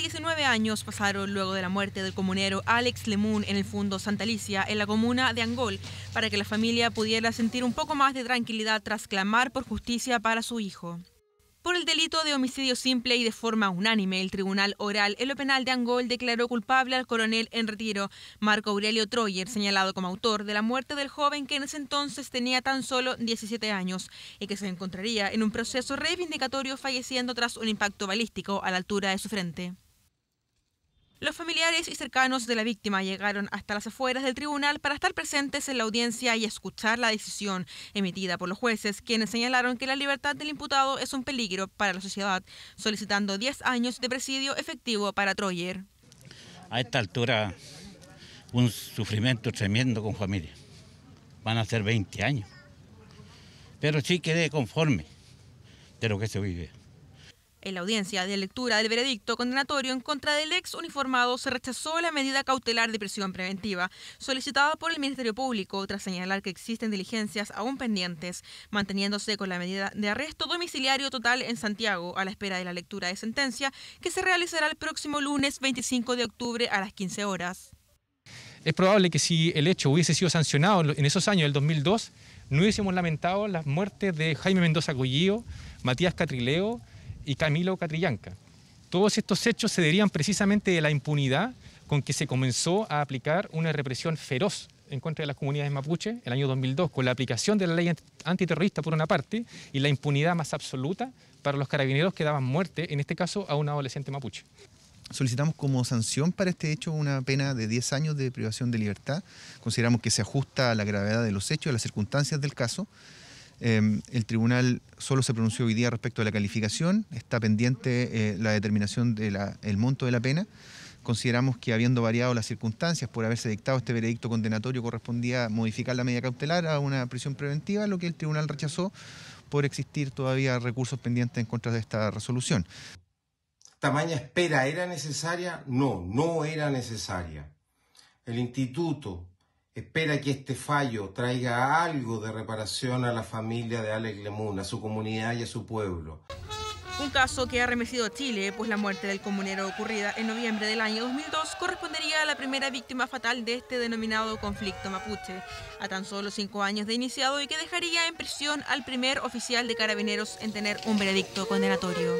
19 años pasaron luego de la muerte del comunero Alex Lemun en el fondo Santa Alicia, en la comuna de Angol, para que la familia pudiera sentir un poco más de tranquilidad tras clamar por justicia para su hijo. Por el delito de homicidio simple y de forma unánime, el Tribunal Oral en lo Penal de Angol declaró culpable al coronel en retiro, Marco Aurelio Troyer, señalado como autor de la muerte del joven que en ese entonces tenía tan solo 17 años y que se encontraría en un proceso reivindicatorio falleciendo tras un impacto balístico a la altura de su frente. Los familiares y cercanos de la víctima llegaron hasta las afueras del tribunal para estar presentes en la audiencia y escuchar la decisión emitida por los jueces, quienes señalaron que la libertad del imputado es un peligro para la sociedad, solicitando 10 años de presidio efectivo para Troyer. A esta altura, un sufrimiento tremendo con familia. Van a ser 20 años. Pero sí quedé conforme de lo que se vive. En la audiencia de lectura del veredicto condenatorio en contra del ex uniformado se rechazó la medida cautelar de prisión preventiva solicitada por el Ministerio Público tras señalar que existen diligencias aún pendientes, manteniéndose con la medida de arresto domiciliario total en Santiago a la espera de la lectura de sentencia que se realizará el próximo lunes 25 de octubre a las 15 horas. Es probable que si el hecho hubiese sido sancionado en esos años del 2002, no hubiésemos lamentado las muertes de Jaime Mendoza cullillo Matías Catrileo, y Camilo Catrillanca. Todos estos hechos se derivan precisamente de la impunidad con que se comenzó a aplicar una represión feroz en contra de las comunidades mapuche el año 2002, con la aplicación de la ley antiterrorista por una parte y la impunidad más absoluta para los carabineros que daban muerte, en este caso, a un adolescente mapuche. Solicitamos como sanción para este hecho una pena de 10 años de privación de libertad. Consideramos que se ajusta a la gravedad de los hechos, a las circunstancias del caso Em, el tribunal solo se pronunció hoy día respecto a la calificación, está pendiente eh, la determinación del monto de la pena. Consideramos que habiendo variado las circunstancias por haberse dictado este veredicto condenatorio correspondía modificar la medida cautelar a una prisión preventiva, lo que el tribunal rechazó por existir todavía recursos pendientes en contra de esta resolución. ¿Tamaña espera era necesaria? No, no era necesaria. El instituto espera que este fallo traiga algo de reparación a la familia de Alex Lemun, a su comunidad y a su pueblo. Un caso que ha remecido a Chile, pues la muerte del comunero ocurrida en noviembre del año 2002 correspondería a la primera víctima fatal de este denominado conflicto mapuche, a tan solo cinco años de iniciado y que dejaría en prisión al primer oficial de carabineros en tener un veredicto condenatorio.